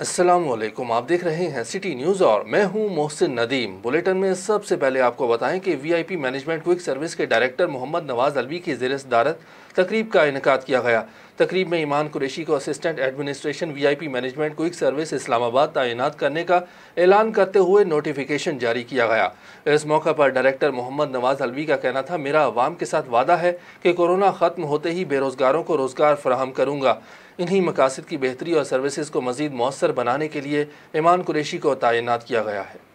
असलम आप देख रहे हैं सिटी न्यूज़ और मैं हूं मोहसिन नदीम बुलेटिन में सबसे पहले आपको बताएं कि V I P management quick service के डायरेक्टर मोहम्मद नवाज अलवी की जेर सदारत तकरीब का इनका किया गया तकरीब में ईमान कुरेशी को assistant administration V I P management quick service Islamabad तैनात करने का ऐलान करते हुए नोटिफिकेशन जारी किया गया इस मौके पर डायरेक्टर मोहम्मद नवाज अलवी का कहना था मेरा अवाम के साथ वादा है कि कोरोना ख़त्म होते ही बेरोज़गारों को रोज़गार फराहम करूँगा इन्हीं मकासद की बेहतरी और सर्विसज़ को मजीद मौसर बनाने के लिए ईमान कुरेशी को तैनात किया गया है